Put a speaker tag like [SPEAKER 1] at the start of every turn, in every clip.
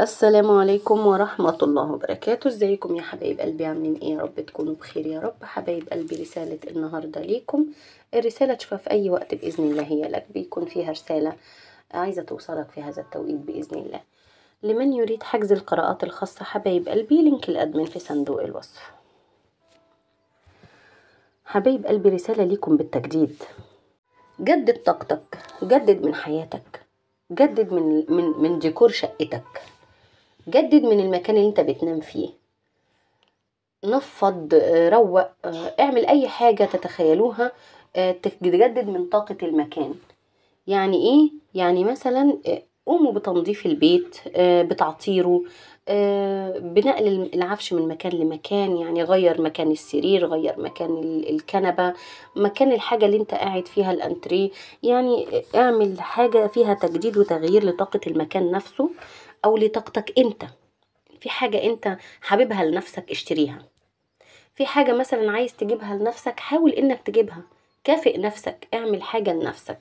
[SPEAKER 1] السلام عليكم ورحمة الله وبركاته ازيكم يا حبايب قلبي عاملين ايه يا رب تكونوا بخير يا رب حبايب قلبي رسالة النهاردة ليكم الرسالة تشوفها في اي وقت بإذن الله هي لك بيكون فيها رسالة عايزة توصلك في هذا التوقيت بإذن الله لمن يريد حجز القراءات الخاصة حبايب قلبي لينك الأدمن في صندوق الوصف حبايب قلبي رسالة ليكم بالتجديد جدد طاقتك جدد من حياتك جدد من من من ديكور شقتك جدد من المكان اللي انت بتنام فيه نفض آه، روق آه، اعمل اي حاجة تتخيلوها آه، تجدد من طاقة المكان يعني ايه يعني مثلا قوموا بتنظيف البيت بتعطيره بنقل العفش من مكان لمكان يعني غير مكان السرير غير مكان الكنبة مكان الحاجة اللي انت قاعد فيها الانتريه يعني اعمل حاجة فيها تجديد وتغيير لطاقة المكان نفسه او لطاقتك انت في حاجة انت حاببها لنفسك اشتريها في حاجة مثلا عايز تجيبها لنفسك حاول انك تجيبها كافئ نفسك اعمل حاجة لنفسك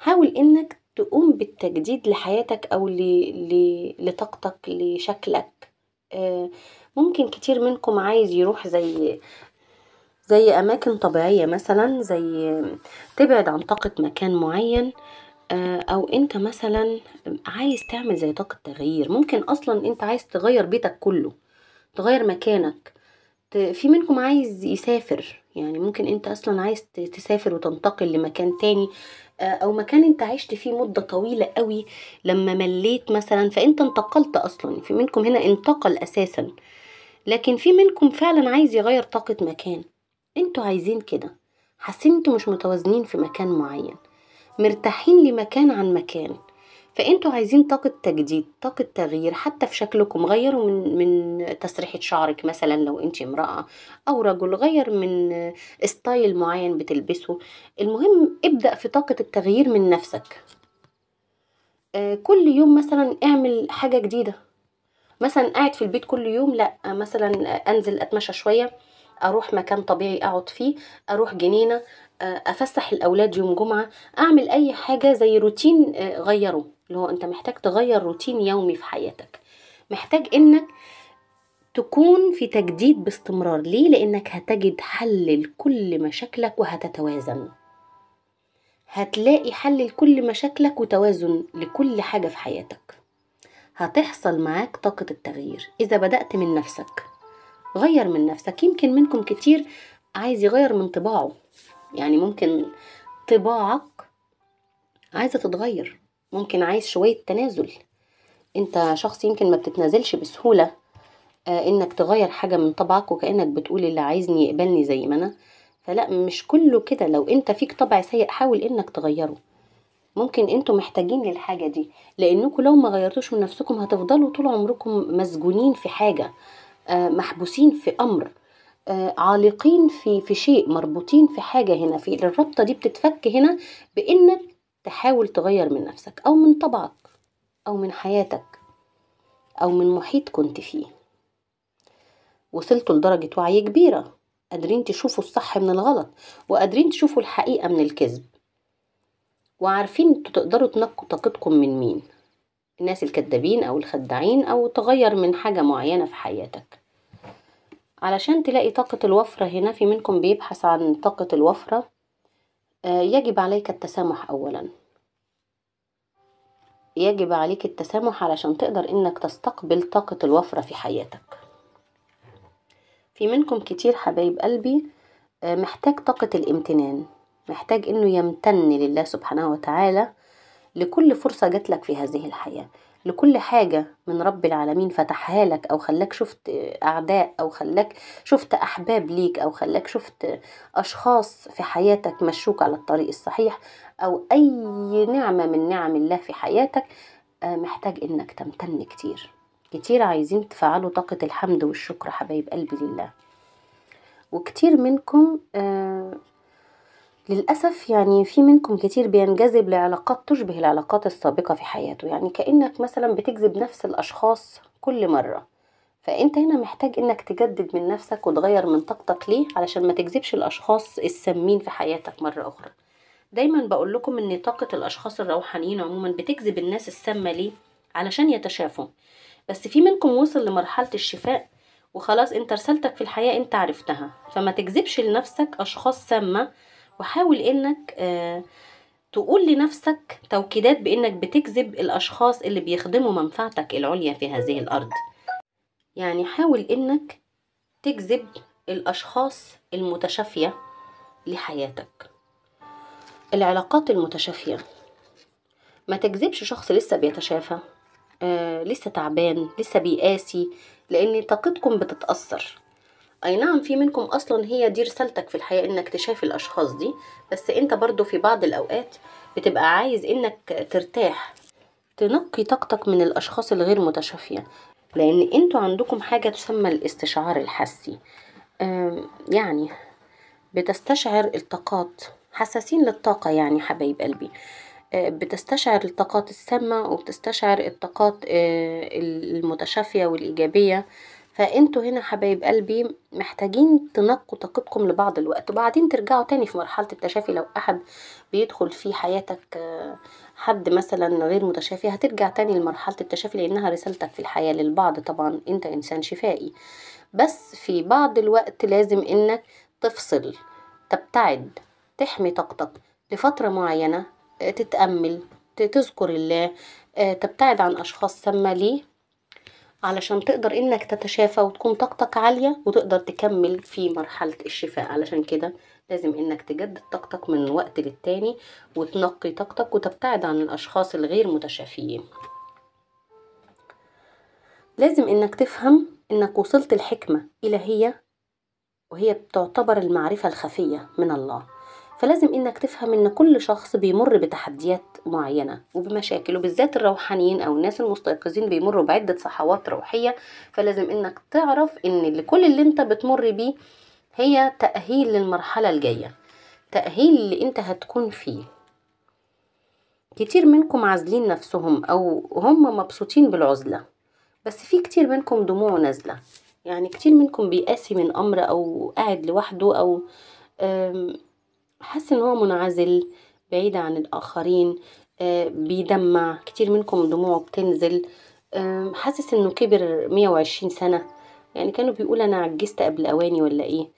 [SPEAKER 1] حاول انك تقوم بالتجديد لحياتك او ل... ل... لطاقتك لشكلك آه، ممكن كتير منكم عايز يروح زي زي اماكن طبيعية مثلا زي تبعد عن طاقة مكان معين آه، او انت مثلا عايز تعمل زي طاقة تغيير ممكن اصلا انت عايز تغير بيتك كله تغير مكانك في منكم عايز يسافر يعني ممكن انت اصلا عايز تسافر وتنتقل لمكان تاني آه، او مكان انت عشت فيه مدة طويلة قوي لما مليت مثلا فانت انتقلت اصلا في منكم هنا انتقل اساسا لكن في منكم فعلا عايز يغير طاقة مكان انتوا عايزين كده حاسين انتوا مش متوازنين في مكان معين مرتاحين لمكان عن مكان فانتوا عايزين طاقة تجديد طاقة تغيير حتى في شكلكم غيروا من من تسريحة شعرك مثلا لو انت امرأة او رجل غير من ستايل معين بتلبسه المهم ابدأ في طاقة التغيير من نفسك آه، كل يوم مثلا اعمل حاجة جديدة مثلا قاعد في البيت كل يوم لا مثلا انزل اتمشى شويه اروح مكان طبيعي اقعد فيه اروح جنينه آه، افسح الاولاد يوم جمعه اعمل اي حاجه زي روتين آه، غيره اللي هو انت محتاج تغير روتين يومي في حياتك محتاج انك تكون في تجديد باستمرار ليه لانك هتجد حل لكل مشاكلك وهتتوازن هتلاقي حل لكل مشاكلك وتوازن لكل حاجه في حياتك هتحصل معاك طاقه التغيير اذا بدات من نفسك غير من نفسك يمكن منكم كتير عايز يغير من طباعه يعني ممكن طباعك عايزة تتغير ممكن عايز شوية تنازل انت شخص يمكن ما بتتنازلش بسهولة آه، انك تغير حاجة من طبعك وكأنك بتقول اللي عايزني يقبلني زي ما انا فلا مش كله كده لو انت فيك طبع سيء حاول انك تغيره ممكن انتوا محتاجين للحاجة دي لانكم لو ما غيرتوش من نفسكم هتفضلوا طول عمركم مسجونين في حاجة آه، محبوسين في أمر آه، عالقين في في شيء مربوطين في حاجة هنا في الرابطة دي بتتفك هنا بإنك تحاول تغير من نفسك أو من طبعك أو من حياتك أو من محيط كنت فيه وصلتوا لدرجة وعي كبيرة قادرين تشوفوا الصح من الغلط وقادرين تشوفوا الحقيقة من الكذب وعارفين تقدروا تنقوا طاقتكم من مين الناس الكذابين أو الخداعين أو تغير من حاجة معينة في حياتك علشان تلاقي طاقة الوفرة هنا في منكم بيبحث عن طاقة الوفرة آه، يجب عليك التسامح أولا يجب عليك التسامح علشان تقدر إنك تستقبل طاقة الوفرة في حياتك في منكم كتير حبايب قلبي آه، محتاج طاقة الامتنان محتاج إنه يمتن لله سبحانه وتعالى لكل فرصة جات لك في هذه الحياة لكل حاجة من رب العالمين فتحها لك أو خلاك شفت أعداء أو خلاك شفت أحباب ليك أو خلاك شفت أشخاص في حياتك مشوك على الطريق الصحيح أو أي نعمة من نعم الله في حياتك آه، محتاج إنك تمتن كتير كتير عايزين تفعلوا طاقة الحمد والشكر حبايب قلبي لله وكتير منكم آه للأسف يعني في منكم كتير بينجذب لعلاقات تشبه العلاقات السابقة في حياته يعني كأنك مثلا بتجذب نفس الأشخاص كل مرة فأنت هنا محتاج إنك تجدد من نفسك وتغير من طاقتك ليه علشان ما تجذبش الأشخاص السامين في حياتك مرة أخرى دايما بقول لكم إن طاقة الأشخاص الروحانيين عموما بتجذب الناس السامة ليه علشان يتشافوا بس في منكم وصل لمرحلة الشفاء وخلاص انت رسالتك في الحياة انت عرفتها فما تجذبش لنفسك أشخاص سامة وحاول انك آه، تقول لنفسك توكيدات بانك بتجذب الاشخاص اللي بيخدموا منفعتك العليا في هذه الارض يعني حاول انك تجذب الاشخاص المتشافيه لحياتك العلاقات المتشافيه ما تجذبش شخص لسه بيتشافى آه لسه تعبان لسه بيقاسي لان طاقتكم بتتاثر اي نعم في منكم اصلا هي دي رسالتك في الحياه انك تشاف الاشخاص دي بس انت برضو في بعض الاوقات بتبقى عايز انك ترتاح تنقي طاقتك من الاشخاص الغير متشافيه لان انتوا عندكم حاجه تسمى الاستشعار الحسي يعني بتستشعر الطاقات حساسين للطاقه يعني حبايب قلبي آه، بتستشعر الطاقات السامه وبتستشعر الطاقات آه، المتشافيه والايجابيه فانتوا هنا حبايب قلبي محتاجين تنقوا طاقتكم لبعض الوقت وبعدين ترجعوا تاني في مرحلة التشافي لو أحد بيدخل في حياتك آه، حد مثلا غير متشافي هترجع تاني لمرحلة التشافي لأنها رسالتك في الحياة للبعض طبعا أنت إنسان شفائي بس في بعض الوقت لازم إنك تفصل تبتعد تحمي طاقتك لفترة معينة آه، تتأمل تذكر الله آه، تبتعد عن أشخاص سامة ليه علشان تقدر انك تتشافى وتكون طاقتك عالية وتقدر تكمل في مرحلة الشفاء علشان كده لازم انك تجدد طاقتك من وقت للتاني وتنقي طاقتك وتبتعد عن الاشخاص الغير متشافيين لازم انك تفهم انك وصلت الحكمة هي وهي بتعتبر المعرفة الخفية من الله فلازم انك تفهم ان كل شخص بيمر بتحديات معينة وبمشاكل وبالذات الروحانيين او الناس المستيقظين بيمروا بعدة صحوات روحية فلازم انك تعرف ان كل اللي انت بتمر بيه هي تأهيل للمرحلة الجاية تأهيل اللي انت هتكون فيه كتير منكم عازلين نفسهم او هم مبسوطين بالعزلة بس في كتير منكم دموع نازلة يعني كتير منكم بيقاسي من امر او قاعد لوحده او حاسس ان هو منعزل بعيد عن الاخرين آه، بيدمع كتير منكم دموعه بتنزل آه، حاسس انه كبر 120 سنة يعني كانوا بيقول انا عجزت قبل اواني ولا ايه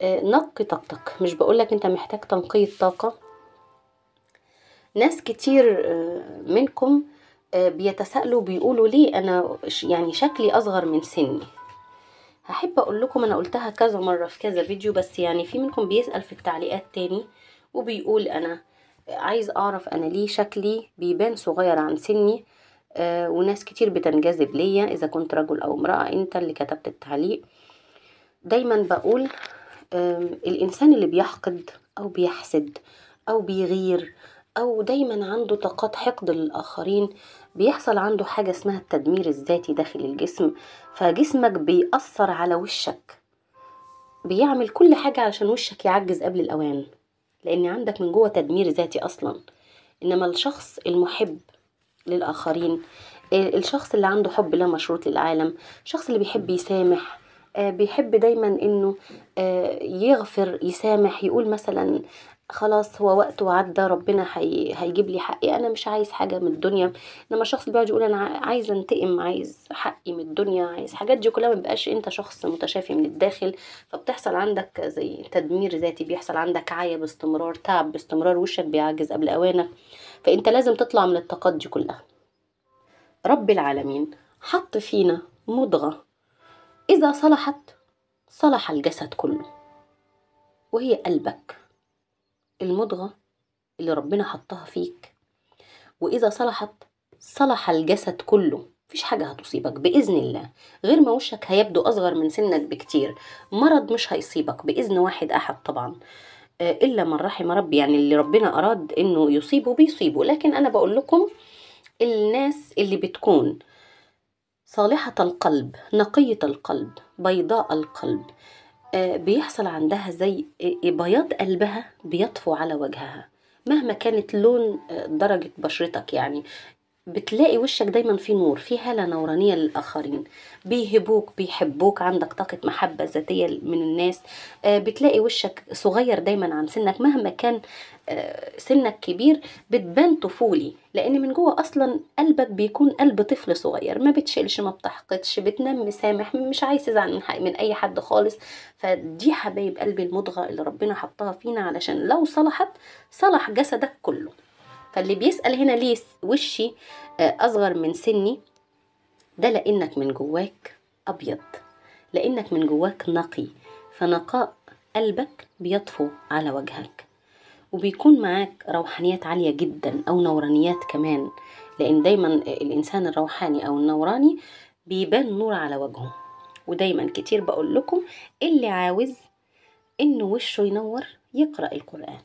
[SPEAKER 1] آه، نقي طاقتك مش بقولك انت محتاج تنقية طاقة ناس كتير منكم بيتسألوا بيقولوا ليه انا يعني شكلي اصغر من سني هحب اقول لكم انا قلتها كذا مرة في كذا فيديو بس يعني في منكم بيسأل في التعليقات تاني وبيقول انا عايز اعرف انا ليه شكلي بيبان صغير عن سني آه، وناس كتير بتنجذب ليا اذا كنت رجل او امرأة انت اللي كتبت التعليق دايما بقول الانسان اللي بيحقد او بيحسد او بيغير او دايما عنده طاقات حقد للاخرين بيحصل عنده حاجه اسمها التدمير الذاتي داخل الجسم فجسمك بيأثر على وشك بيعمل كل حاجه علشان وشك يعجز قبل الاوان لان عندك من جوه تدمير ذاتي اصلا انما الشخص المحب للاخرين الشخص اللي عنده حب لا مشروط للعالم الشخص اللي بيحب يسامح آه، بيحب دايما انه آه، يغفر يسامح يقول مثلا خلاص هو وقته عدى ربنا هي... هيجيب لي حقي انا مش عايز حاجه من الدنيا انما الشخص اللي بيقعد يقول انا عايز انتقم عايز حقي من الدنيا عايز حاجات دي كلها ما بيبقاش انت شخص متشافي من الداخل فبتحصل عندك زي تدمير ذاتي بيحصل عندك عيا باستمرار تعب باستمرار وشك بيعجز قبل اوانك فانت لازم تطلع من الطاقات دي كلها رب العالمين حط فينا مضغه اذا صلحت صلح الجسد كله وهي قلبك المضغة اللي ربنا حطها فيك وإذا صلحت صلح الجسد كله مفيش حاجة هتصيبك بإذن الله غير ما وشك هيبدو أصغر من سنك بكتير مرض مش هيصيبك بإذن واحد أحد طبعا آه، إلا من رحم ربي يعني اللي ربنا أراد إنه يصيبه بيصيبه لكن أنا بقول لكم الناس اللي بتكون صالحة القلب نقية القلب بيضاء القلب آه، بيحصل عندها زي آه، بياض قلبها بيطفو على وجهها مهما كانت لون آه، درجة بشرتك يعني بتلاقي وشك دايما فيه نور فيه هالة نورانية للآخرين بيهبوك بيحبوك عندك طاقة محبة ذاتية من الناس آه، بتلاقي وشك صغير دايما عن سنك مهما كان آه، سنك كبير بتبان طفولي لأن من جوه أصلا قلبك بيكون قلب طفل صغير ما بتشيلش ما بتحقدش بتنام مسامح مش عايز تزعل من, من أي حد خالص فدي حبايب قلبي المضغة اللي ربنا حطها فينا علشان لو صلحت صلح جسدك كله فاللي بيسأل هنا ليه وشي آه، أصغر من سني ده لأنك من جواك أبيض لأنك من جواك نقي فنقاء قلبك بيطفو على وجهك وبيكون معاك روحانيات عالية جدا أو نورانيات كمان لأن دايما الإنسان الروحاني أو النوراني بيبان نور على وجهه ودايما كتير بقول لكم اللي عاوز إن وشه ينور يقرأ القرآن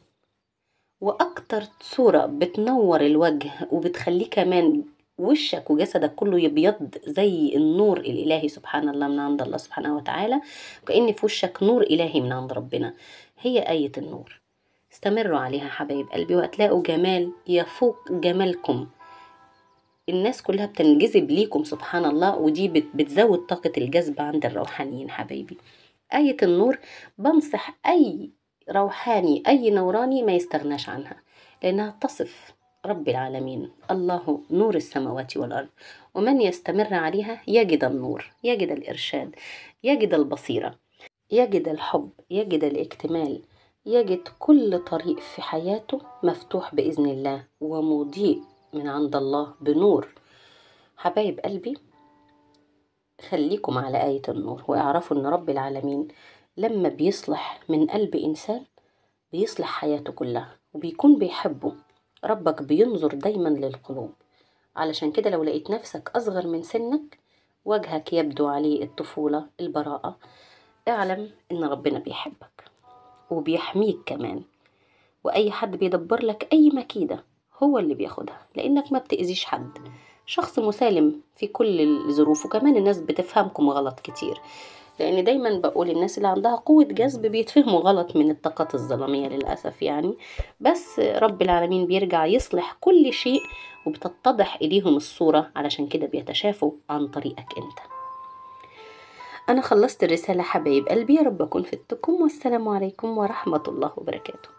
[SPEAKER 1] واكتر صورة بتنور الوجه وبتخليه كمان وشك وجسدك كله يبيض زي النور الإلهي سبحان الله من عند الله سبحانه وتعالى وكأن في وشك نور إلهي من عند ربنا هي آية النور استمروا عليها حبايب قلبي وهتلاقوا جمال يفوق جمالكم الناس كلها بتنجذب ليكم سبحان الله ودي بتزود طاقة الجذب عند الروحانيين حبايبي آية النور بنصح أي روحاني أي نوراني ما يستغناش عنها لأنها تصف رب العالمين الله نور السماوات والأرض ومن يستمر عليها يجد النور يجد الإرشاد يجد البصيرة يجد الحب يجد الاكتمال يجد كل طريق في حياته مفتوح بإذن الله ومضيء من عند الله بنور حبايب قلبي خليكم على آية النور واعرفوا أن رب العالمين لما بيصلح من قلب إنسان بيصلح حياته كلها وبيكون بيحبه ربك بينظر دايما للقلوب علشان كده لو لقيت نفسك أصغر من سنك وجهك يبدو عليه الطفولة البراءة اعلم إن ربنا بيحبك وبيحميك كمان وأي حد بيدبر لك أي مكيدة هو اللي بياخدها لأنك ما بتأذيش حد شخص مسالم في كل الظروف وكمان الناس بتفهمكم غلط كتير لان دايما بقول الناس اللي عندها قوة جذب بيتفهموا غلط من الطاقات الظلامية للأسف يعني بس رب العالمين بيرجع يصلح كل شيء وبتتضح إليهم الصورة علشان كده بيتشافوا عن طريقك أنت أنا خلصت الرسالة حبايب قلبي يا رب أكون فدتكم والسلام عليكم ورحمة الله وبركاته